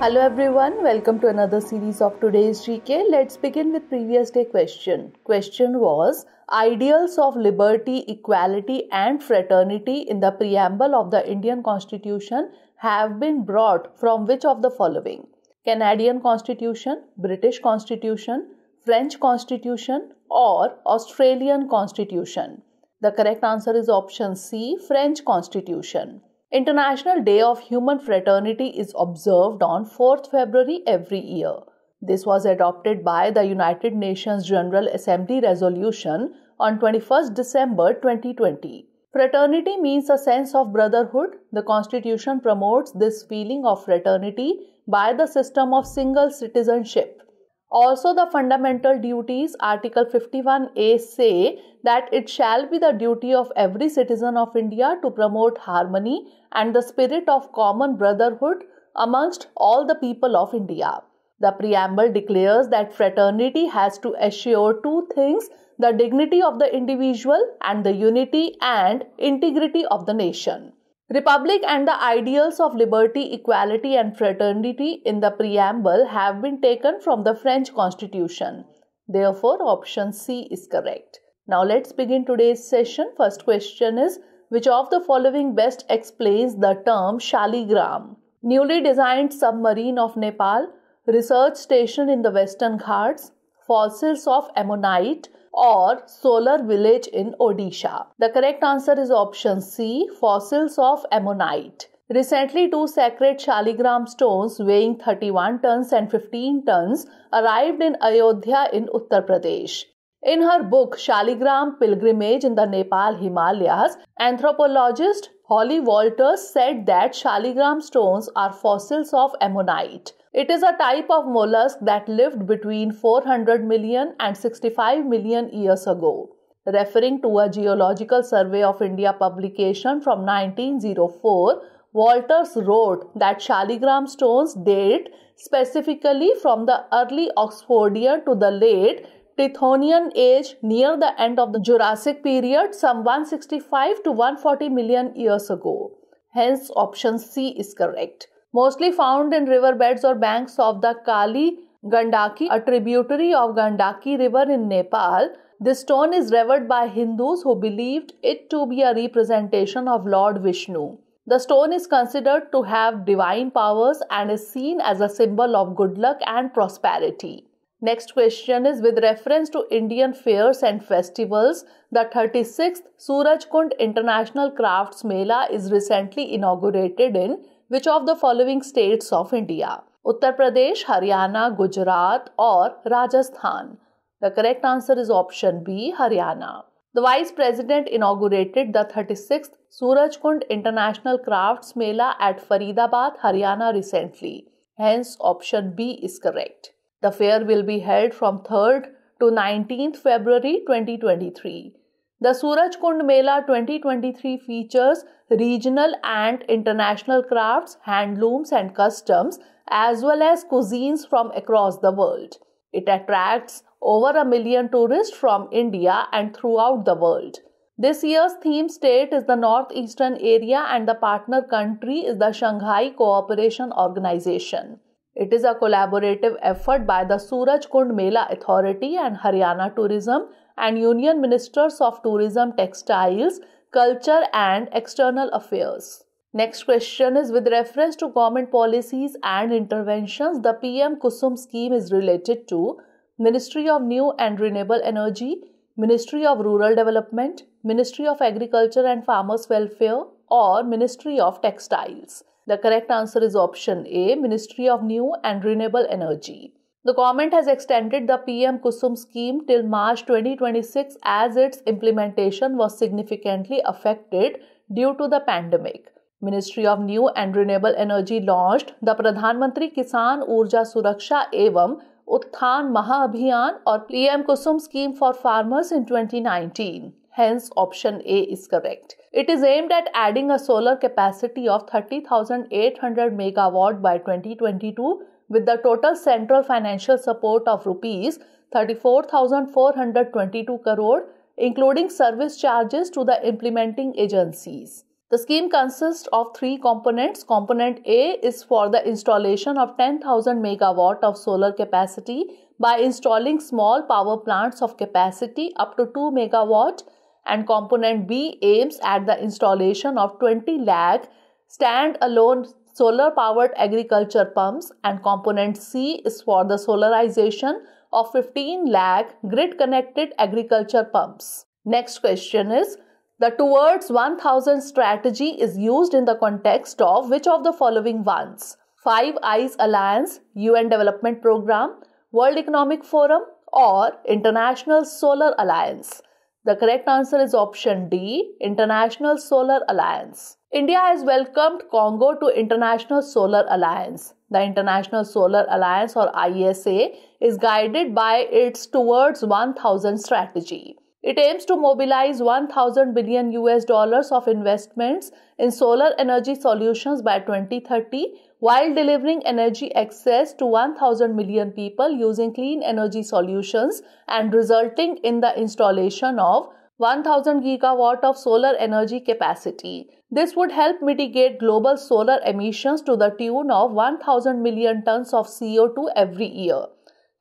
Hello everyone, welcome to another series of today's GK. Let's begin with previous day question. Question was Ideals of liberty, equality and fraternity in the preamble of the Indian Constitution have been brought from which of the following? Canadian Constitution, British Constitution, French Constitution or Australian Constitution? The correct answer is option C, French Constitution. International Day of Human Fraternity is observed on 4th February every year. This was adopted by the United Nations General Assembly resolution on 21st December 2020. Fraternity means a sense of brotherhood. The constitution promotes this feeling of fraternity by the system of single citizenship. Also, the fundamental duties, Article 51A, say that it shall be the duty of every citizen of India to promote harmony and the spirit of common brotherhood amongst all the people of India. The preamble declares that fraternity has to assure two things the dignity of the individual and the unity and integrity of the nation. Republic and the ideals of liberty, equality, and fraternity in the preamble have been taken from the French Constitution. Therefore, option C is correct. Now, let's begin today's session. First question is Which of the following best explains the term Shaligram? Newly designed submarine of Nepal, research station in the Western Ghats, fossils of ammonite, or solar village in Odisha. The correct answer is option C fossils of ammonite. Recently, two sacred Shaligram stones weighing 31 tons and 15 tons arrived in Ayodhya in Uttar Pradesh. In her book Shaligram Pilgrimage in the Nepal Himalayas, anthropologist Holly Walters said that Shaligram stones are fossils of ammonite. It is a type of mollusk that lived between 400 million and 65 million years ago. Referring to a Geological Survey of India publication from 1904, Walters wrote that Shaligram stones date specifically from the early Oxfordian to the late Tithonian age near the end of the Jurassic period, some 165 to 140 million years ago. Hence, option C is correct. Mostly found in riverbeds or banks of the Kali Gandaki, a tributary of Gandaki River in Nepal. This stone is revered by Hindus who believed it to be a representation of Lord Vishnu. The stone is considered to have divine powers and is seen as a symbol of good luck and prosperity. Next question is with reference to Indian fairs and festivals, the 36th Suraj Kund International Crafts Mela is recently inaugurated in which of the following states of India? Uttar Pradesh, Haryana, Gujarat, or Rajasthan? The correct answer is option B, Haryana. The Vice President inaugurated the 36th Suraj Kund International Crafts Mela at Faridabad, Haryana recently. Hence, option B is correct. The fair will be held from 3rd to 19th February 2023. The Suraj Kund Mela 2023 features regional and international crafts, handlooms, and customs, as well as cuisines from across the world. It attracts over a million tourists from India and throughout the world. This year's theme state is the northeastern area, and the partner country is the Shanghai Cooperation Organization. It is a collaborative effort by the Suraj Kund Mela Authority and Haryana Tourism and Union Ministers of Tourism, Textiles, Culture and External Affairs. Next question is with reference to government policies and interventions, the PM Kusum scheme is related to Ministry of New and Renewable Energy, Ministry of Rural Development, Ministry of Agriculture and Farmers Welfare, or Ministry of Textiles. The correct answer is option A Ministry of New and Renewable Energy. The government has extended the PM Kusum scheme till March 2026 as its implementation was significantly affected due to the pandemic. Ministry of New and Renewable Energy launched the Pradhan Mantri Kisan Urja Suraksha Evam Uttan Mahabhiyan or PM Kusum scheme for farmers in 2019. Hence option A is correct. It is aimed at adding a solar capacity of 30,800 megawatt by 2022 with the total central financial support of rupees 34,422 crore including service charges to the implementing agencies. The scheme consists of three components. Component A is for the installation of 10,000 megawatt of solar capacity by installing small power plants of capacity up to 2 megawatt and component B aims at the installation of 20 lakh stand-alone solar powered agriculture pumps and component C is for the solarization of 15 lakh grid connected agriculture pumps. Next question is the towards 1000 strategy is used in the context of which of the following ones? Five Eyes Alliance, UN Development Program, World Economic Forum, or International Solar Alliance. The correct answer is option D International Solar Alliance. India has welcomed Congo to International Solar Alliance. The International Solar Alliance or ISA is guided by its Towards 1000 strategy. It aims to mobilize 1000 billion US dollars of investments in solar energy solutions by 2030 while delivering energy access to 1000 million people using clean energy solutions and resulting in the installation of 1000 gigawatt of solar energy capacity. This would help mitigate global solar emissions to the tune of 1000 million tons of CO2 every year.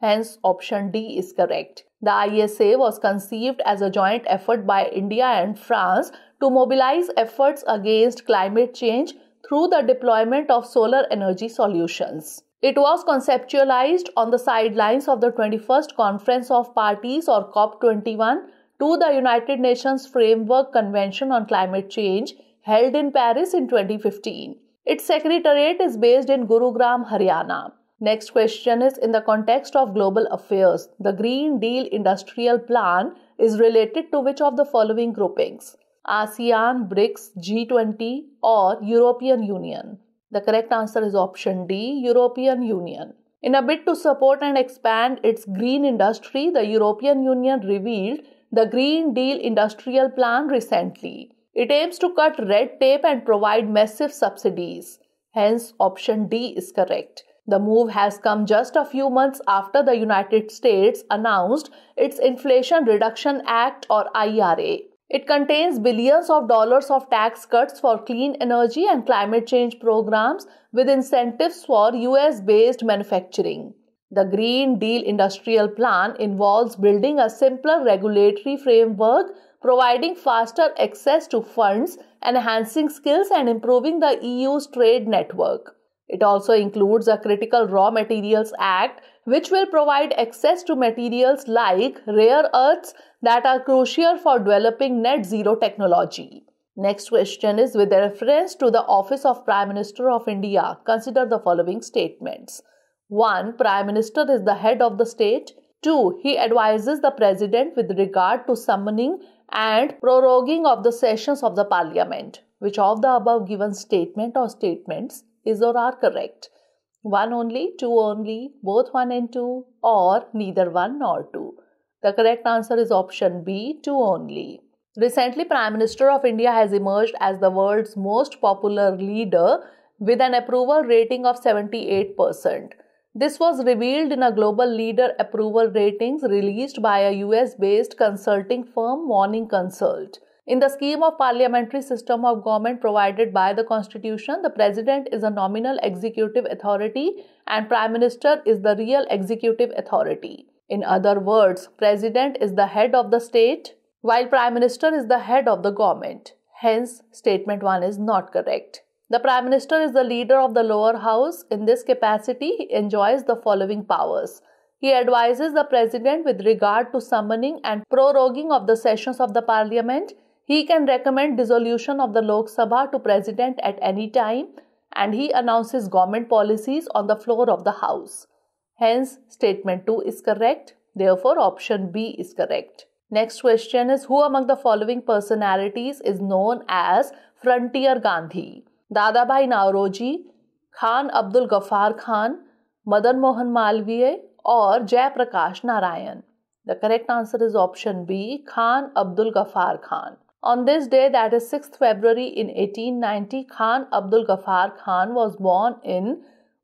Hence, option D is correct. The ISA was conceived as a joint effort by India and France to mobilize efforts against climate change through the deployment of solar energy solutions. It was conceptualized on the sidelines of the 21st Conference of Parties or COP21 to the United Nations Framework Convention on Climate Change held in Paris in 2015. Its secretariat is based in Gurugram, Haryana. Next question is in the context of global affairs, the Green Deal Industrial Plan is related to which of the following groupings? ASEAN, BRICS, G20, or European Union? The correct answer is option D European Union. In a bid to support and expand its green industry, the European Union revealed the Green Deal Industrial Plan recently. It aims to cut red tape and provide massive subsidies. Hence, option D is correct. The move has come just a few months after the United States announced its Inflation Reduction Act or IRA. It contains billions of dollars of tax cuts for clean energy and climate change programs with incentives for US based manufacturing. The Green Deal Industrial Plan involves building a simpler regulatory framework, providing faster access to funds, enhancing skills, and improving the EU's trade network. It also includes a Critical Raw Materials Act, which will provide access to materials like rare earths that are crucial for developing net zero technology. Next question is with reference to the Office of Prime Minister of India. Consider the following statements 1. Prime Minister is the head of the state. 2. He advises the President with regard to summoning and proroguing of the sessions of the Parliament. Which of the above given statement or statements is or are correct. One only, two only, both one and two, or neither one nor two. The correct answer is option B, two only. Recently, Prime Minister of India has emerged as the world's most popular leader with an approval rating of 78%. This was revealed in a global leader approval ratings released by a US based consulting firm Morning Consult. In the scheme of parliamentary system of government provided by the constitution, the president is a nominal executive authority and prime minister is the real executive authority. In other words, president is the head of the state while prime minister is the head of the government. Hence, statement 1 is not correct. The prime minister is the leader of the lower house. In this capacity, he enjoys the following powers. He advises the president with regard to summoning and proroguing of the sessions of the parliament. He can recommend dissolution of the Lok Sabha to President at any time and he announces government policies on the floor of the House. Hence, statement 2 is correct. Therefore, option B is correct. Next question is Who among the following personalities is known as Frontier Gandhi? Dadabhai Naoroji, Khan Abdul Ghaffar Khan, Madan Mohan Malviya, or Jayaprakash Narayan? The correct answer is option B Khan Abdul Ghaffar Khan. On this day, that is 6th February in 1890, Khan Abdul Ghaffar Khan was born in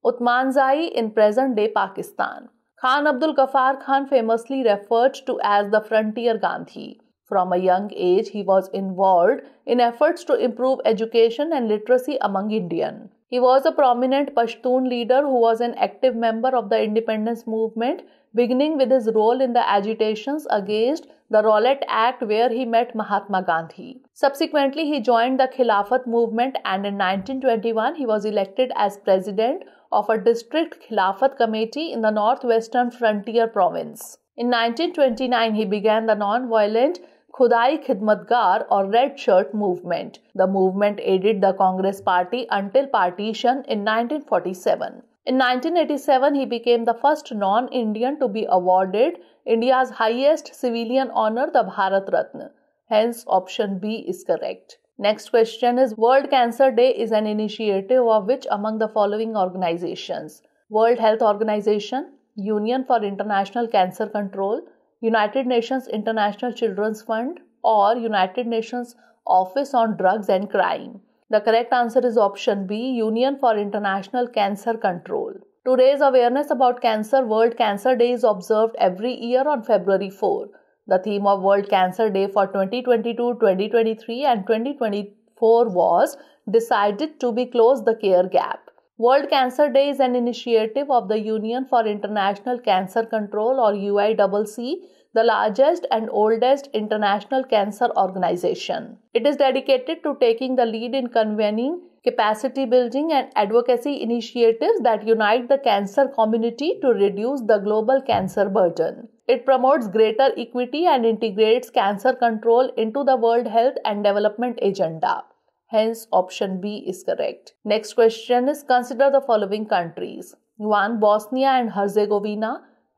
Utmanzai in present day Pakistan. Khan Abdul Ghaffar Khan famously referred to as the frontier Gandhi. From a young age, he was involved in efforts to improve education and literacy among Indian. He was a prominent Pashtun leader who was an active member of the independence movement, beginning with his role in the agitations against the Rowlatt Act, where he met Mahatma Gandhi. Subsequently, he joined the Khilafat movement and in 1921 he was elected as president of a district Khilafat committee in the northwestern frontier province. In 1929, he began the non violent Khudai Khidmatgar or Red Shirt movement. The movement aided the Congress party until partition in 1947. In 1987, he became the first non Indian to be awarded India's highest civilian honor, the Bharat Ratna. Hence, option B is correct. Next question is World Cancer Day is an initiative of which among the following organizations? World Health Organization, Union for International Cancer Control, United Nations International Children's Fund, or United Nations Office on Drugs and Crime. The correct answer is option B Union for International Cancer Control. To raise awareness about cancer, World Cancer Day is observed every year on February 4. The theme of World Cancer Day for 2022, 2023, and 2024 was Decided to be Close the Care Gap. World Cancer Day is an initiative of the Union for International Cancer Control or UICC, the largest and oldest international cancer organization. It is dedicated to taking the lead in convening capacity building, and advocacy initiatives that unite the cancer community to reduce the global cancer burden. It promotes greater equity and integrates cancer control into the World Health and Development Agenda. Hence, option B is correct. Next question is consider the following countries 1. Bosnia and Herzegovina,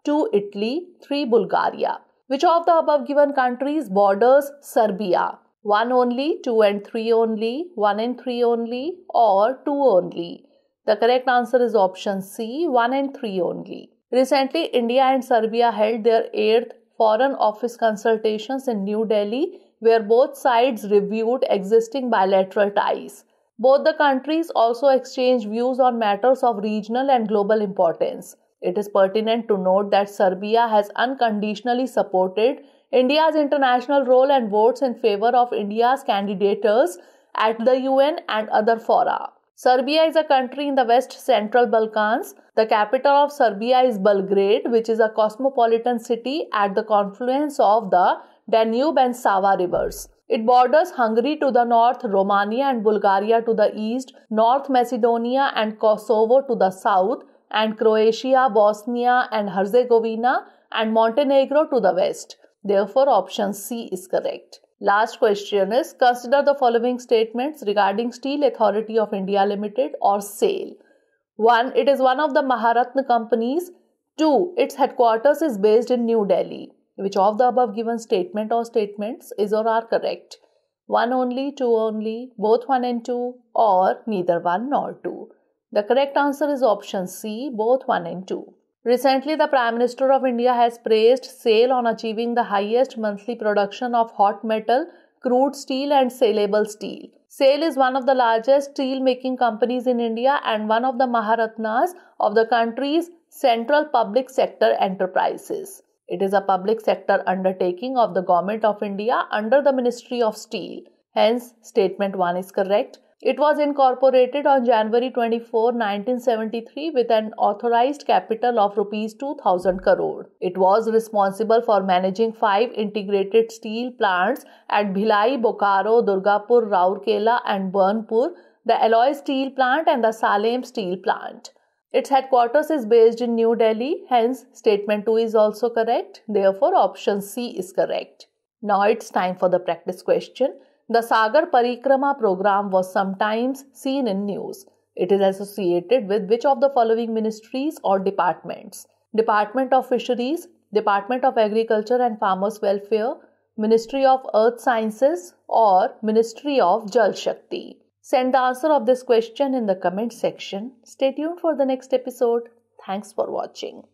2. Italy, 3. Bulgaria. Which of the above given countries borders Serbia? 1 only, 2 and 3 only, 1 and 3 only, or 2 only? The correct answer is option C 1 and 3 only. Recently, India and Serbia held their 8th Foreign Office consultations in New Delhi, where both sides reviewed existing bilateral ties. Both the countries also exchanged views on matters of regional and global importance. It is pertinent to note that Serbia has unconditionally supported India's international role and votes in favor of India's candidates at the UN and other fora. Serbia is a country in the west central Balkans. The capital of Serbia is Belgrade, which is a cosmopolitan city at the confluence of the Danube and Sava rivers. It borders Hungary to the north, Romania and Bulgaria to the east, North Macedonia and Kosovo to the south, and Croatia, Bosnia and Herzegovina and Montenegro to the west. Therefore, option C is correct. Last question is consider the following statements regarding Steel Authority of India Limited or SAIL. 1. It is one of the Maharatna companies. 2. Its headquarters is based in New Delhi. Which of the above given statement or statements is or are correct? 1 only, 2 only, both 1 and 2, or neither 1 nor 2. The correct answer is option C, both 1 and 2. Recently, the Prime Minister of India has praised SAIL on achieving the highest monthly production of hot metal, crude steel, and saleable steel. SAIL is one of the largest steel making companies in India and one of the Maharatnas of the country's central public sector enterprises. It is a public sector undertaking of the Government of India under the Ministry of Steel. Hence, statement 1 is correct. It was incorporated on January 24, 1973 with an authorized capital of rupees 2000 crore. It was responsible for managing 5 integrated steel plants at Bhilai, Bokaro, Durgapur, Raurkela and Burnpur, the alloy steel plant and the Salem steel plant. Its headquarters is based in New Delhi, hence statement 2 is also correct. Therefore option C is correct. Now it's time for the practice question. The Sagar Parikrama program was sometimes seen in news. It is associated with which of the following ministries or departments? Department of Fisheries, Department of Agriculture and Farmers Welfare, Ministry of Earth Sciences, or Ministry of Jal Shakti. Send the answer of this question in the comment section. Stay tuned for the next episode. Thanks for watching.